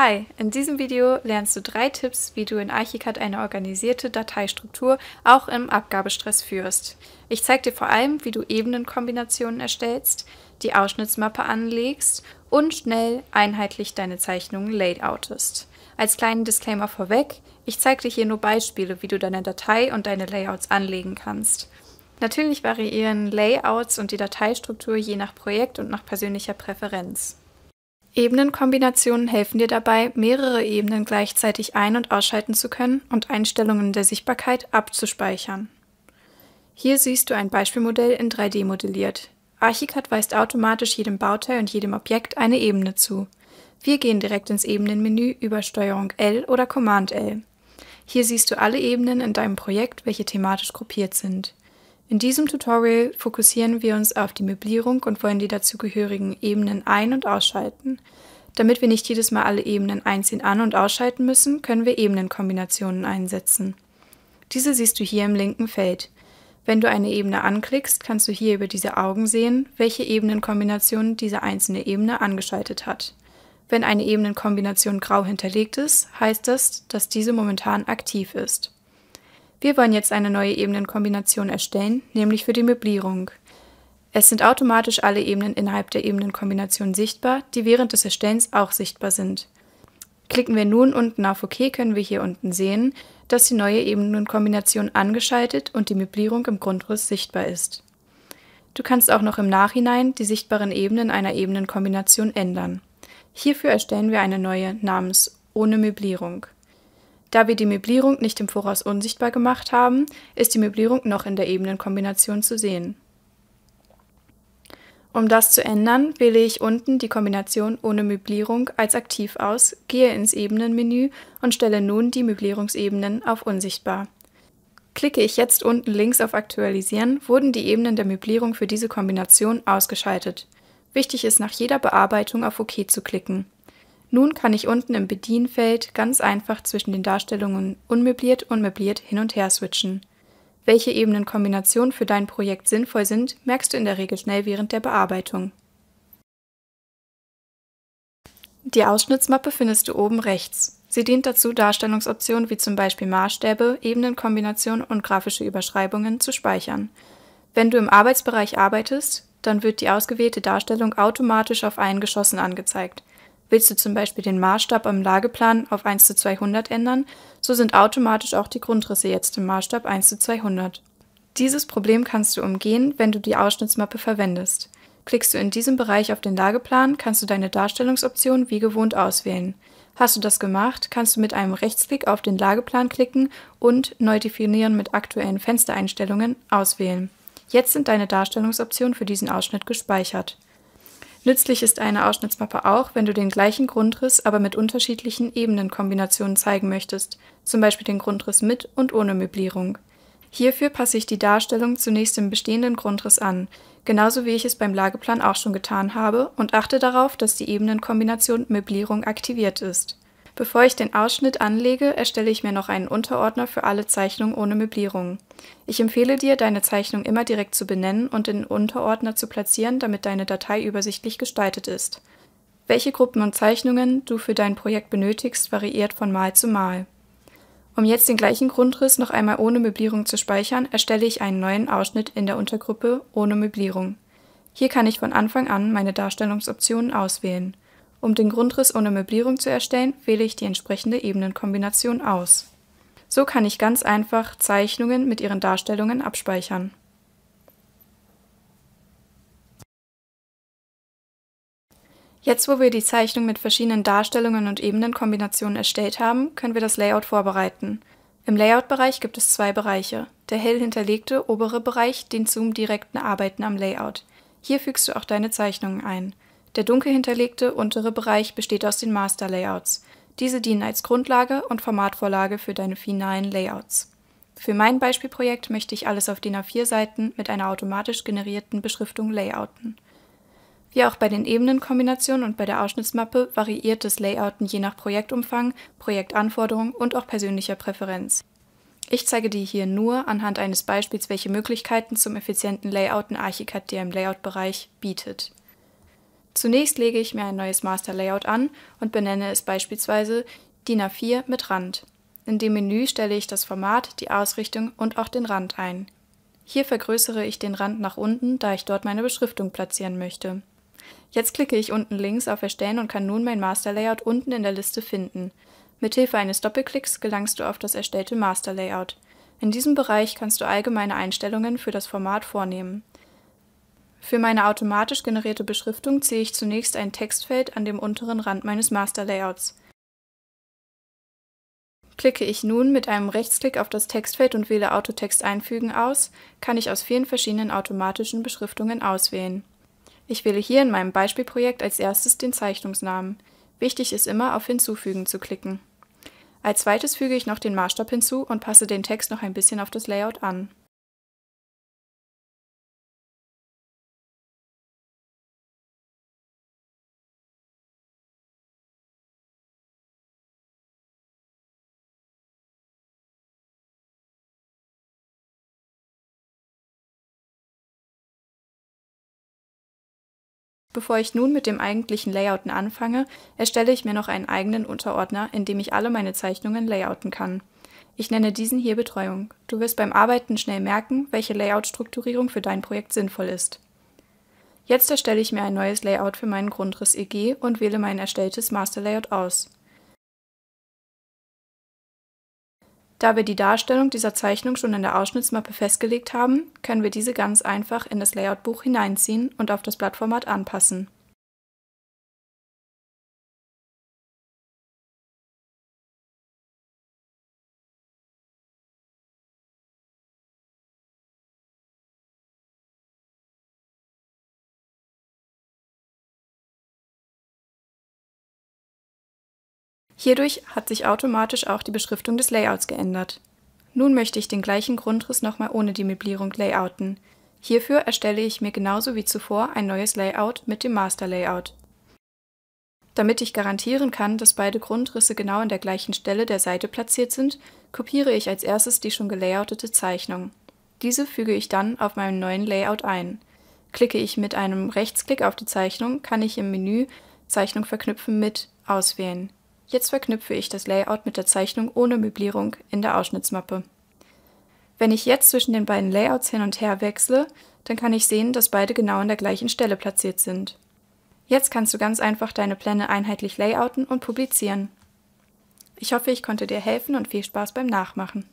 Hi, in diesem Video lernst du drei Tipps, wie du in Archicad eine organisierte Dateistruktur auch im Abgabestress führst. Ich zeige dir vor allem, wie du Ebenenkombinationen erstellst, die Ausschnittsmappe anlegst und schnell einheitlich deine Zeichnungen layoutest. Als kleinen Disclaimer vorweg, ich zeige dir hier nur Beispiele, wie du deine Datei und deine Layouts anlegen kannst. Natürlich variieren Layouts und die Dateistruktur je nach Projekt und nach persönlicher Präferenz. Ebenenkombinationen helfen dir dabei, mehrere Ebenen gleichzeitig ein- und ausschalten zu können und Einstellungen der Sichtbarkeit abzuspeichern. Hier siehst du ein Beispielmodell in 3D modelliert. Archicad weist automatisch jedem Bauteil und jedem Objekt eine Ebene zu. Wir gehen direkt ins Ebenenmenü über Steuerung L oder Command L. Hier siehst du alle Ebenen in deinem Projekt, welche thematisch gruppiert sind. In diesem Tutorial fokussieren wir uns auf die Möblierung und wollen die dazugehörigen Ebenen ein- und ausschalten. Damit wir nicht jedes Mal alle Ebenen einzeln an- und ausschalten müssen, können wir Ebenenkombinationen einsetzen. Diese siehst du hier im linken Feld. Wenn du eine Ebene anklickst, kannst du hier über diese Augen sehen, welche Ebenenkombination diese einzelne Ebene angeschaltet hat. Wenn eine Ebenenkombination grau hinterlegt ist, heißt das, dass diese momentan aktiv ist. Wir wollen jetzt eine neue Ebenenkombination erstellen, nämlich für die Möblierung. Es sind automatisch alle Ebenen innerhalb der Ebenenkombination sichtbar, die während des Erstellens auch sichtbar sind. Klicken wir nun unten auf OK, können wir hier unten sehen, dass die neue Ebenenkombination angeschaltet und die Möblierung im Grundriss sichtbar ist. Du kannst auch noch im Nachhinein die sichtbaren Ebenen einer Ebenenkombination ändern. Hierfür erstellen wir eine neue namens Ohne Möblierung. Da wir die Möblierung nicht im Voraus unsichtbar gemacht haben, ist die Möblierung noch in der Ebenenkombination zu sehen. Um das zu ändern, wähle ich unten die Kombination ohne Möblierung als aktiv aus, gehe ins Ebenenmenü und stelle nun die Möblierungsebenen auf Unsichtbar. Klicke ich jetzt unten links auf Aktualisieren, wurden die Ebenen der Möblierung für diese Kombination ausgeschaltet. Wichtig ist nach jeder Bearbeitung auf OK zu klicken. Nun kann ich unten im Bedienfeld ganz einfach zwischen den Darstellungen unmöbliert und möbliert hin und her switchen. Welche Ebenenkombinationen für dein Projekt sinnvoll sind, merkst du in der Regel schnell während der Bearbeitung. Die Ausschnittsmappe findest du oben rechts. Sie dient dazu, Darstellungsoptionen wie zum Beispiel Maßstäbe, Ebenenkombinationen und grafische Überschreibungen zu speichern. Wenn du im Arbeitsbereich arbeitest, dann wird die ausgewählte Darstellung automatisch auf einen Geschossen angezeigt. Willst du zum Beispiel den Maßstab am Lageplan auf 1 zu 200 ändern, so sind automatisch auch die Grundrisse jetzt im Maßstab 1 zu 200. Dieses Problem kannst du umgehen, wenn du die Ausschnittsmappe verwendest. Klickst du in diesem Bereich auf den Lageplan, kannst du deine Darstellungsoption wie gewohnt auswählen. Hast du das gemacht, kannst du mit einem Rechtsklick auf den Lageplan klicken und Neu definieren mit aktuellen Fenstereinstellungen auswählen. Jetzt sind deine Darstellungsoptionen für diesen Ausschnitt gespeichert. Nützlich ist eine Ausschnittsmappe auch, wenn du den gleichen Grundriss, aber mit unterschiedlichen Ebenenkombinationen zeigen möchtest, zum Beispiel den Grundriss mit und ohne Möblierung. Hierfür passe ich die Darstellung zunächst dem bestehenden Grundriss an, genauso wie ich es beim Lageplan auch schon getan habe, und achte darauf, dass die Ebenenkombination Möblierung aktiviert ist. Bevor ich den Ausschnitt anlege, erstelle ich mir noch einen Unterordner für alle Zeichnungen ohne Möblierung. Ich empfehle dir, deine Zeichnung immer direkt zu benennen und in Unterordner zu platzieren, damit deine Datei übersichtlich gestaltet ist. Welche Gruppen und Zeichnungen du für dein Projekt benötigst, variiert von Mal zu Mal. Um jetzt den gleichen Grundriss noch einmal ohne Möblierung zu speichern, erstelle ich einen neuen Ausschnitt in der Untergruppe Ohne Möblierung. Hier kann ich von Anfang an meine Darstellungsoptionen auswählen. Um den Grundriss ohne Möblierung zu erstellen, wähle ich die entsprechende Ebenenkombination aus. So kann ich ganz einfach Zeichnungen mit ihren Darstellungen abspeichern. Jetzt, wo wir die Zeichnung mit verschiedenen Darstellungen und Ebenenkombinationen erstellt haben, können wir das Layout vorbereiten. Im Layout-Bereich gibt es zwei Bereiche. Der hell hinterlegte obere Bereich dient zum direkten Arbeiten am Layout. Hier fügst du auch deine Zeichnungen ein. Der dunkel hinterlegte untere Bereich besteht aus den Master Layouts. Diese dienen als Grundlage und Formatvorlage für deine finalen Layouts. Für mein Beispielprojekt möchte ich alles auf DIN A4 Seiten mit einer automatisch generierten Beschriftung layouten. Wie auch bei den Ebenenkombinationen und bei der Ausschnittsmappe variiert das Layouten je nach Projektumfang, Projektanforderung und auch persönlicher Präferenz. Ich zeige dir hier nur anhand eines Beispiels, welche Möglichkeiten zum effizienten Layouten Archicad dir im Layout-Bereich bietet. Zunächst lege ich mir ein neues Master Layout an und benenne es beispielsweise DIN A4 mit Rand. In dem Menü stelle ich das Format, die Ausrichtung und auch den Rand ein. Hier vergrößere ich den Rand nach unten, da ich dort meine Beschriftung platzieren möchte. Jetzt klicke ich unten links auf Erstellen und kann nun mein Master Layout unten in der Liste finden. Mithilfe eines Doppelklicks gelangst du auf das erstellte Master Layout. In diesem Bereich kannst du allgemeine Einstellungen für das Format vornehmen. Für meine automatisch generierte Beschriftung ziehe ich zunächst ein Textfeld an dem unteren Rand meines Master-Layouts. Klicke ich nun mit einem Rechtsklick auf das Textfeld und wähle Autotext einfügen aus, kann ich aus vielen verschiedenen automatischen Beschriftungen auswählen. Ich wähle hier in meinem Beispielprojekt als erstes den Zeichnungsnamen. Wichtig ist immer, auf Hinzufügen zu klicken. Als zweites füge ich noch den Maßstab hinzu und passe den Text noch ein bisschen auf das Layout an. bevor ich nun mit dem eigentlichen Layouten anfange, erstelle ich mir noch einen eigenen Unterordner, in dem ich alle meine Zeichnungen layouten kann. Ich nenne diesen hier Betreuung. Du wirst beim Arbeiten schnell merken, welche Layout-Strukturierung für dein Projekt sinnvoll ist. Jetzt erstelle ich mir ein neues Layout für meinen Grundriss EG und wähle mein erstelltes Master Layout aus. Da wir die Darstellung dieser Zeichnung schon in der Ausschnittsmappe festgelegt haben, können wir diese ganz einfach in das Layoutbuch hineinziehen und auf das Blattformat anpassen Hierdurch hat sich automatisch auch die Beschriftung des Layouts geändert. Nun möchte ich den gleichen Grundriss nochmal ohne die Möblierung layouten. Hierfür erstelle ich mir genauso wie zuvor ein neues Layout mit dem Master Layout. Damit ich garantieren kann, dass beide Grundrisse genau an der gleichen Stelle der Seite platziert sind, kopiere ich als erstes die schon gelayoutete Zeichnung. Diese füge ich dann auf meinem neuen Layout ein. Klicke ich mit einem Rechtsklick auf die Zeichnung, kann ich im Menü Zeichnung verknüpfen mit auswählen. Jetzt verknüpfe ich das Layout mit der Zeichnung ohne Möblierung in der Ausschnittsmappe. Wenn ich jetzt zwischen den beiden Layouts hin und her wechsle, dann kann ich sehen, dass beide genau an der gleichen Stelle platziert sind. Jetzt kannst du ganz einfach deine Pläne einheitlich layouten und publizieren. Ich hoffe, ich konnte dir helfen und viel Spaß beim Nachmachen.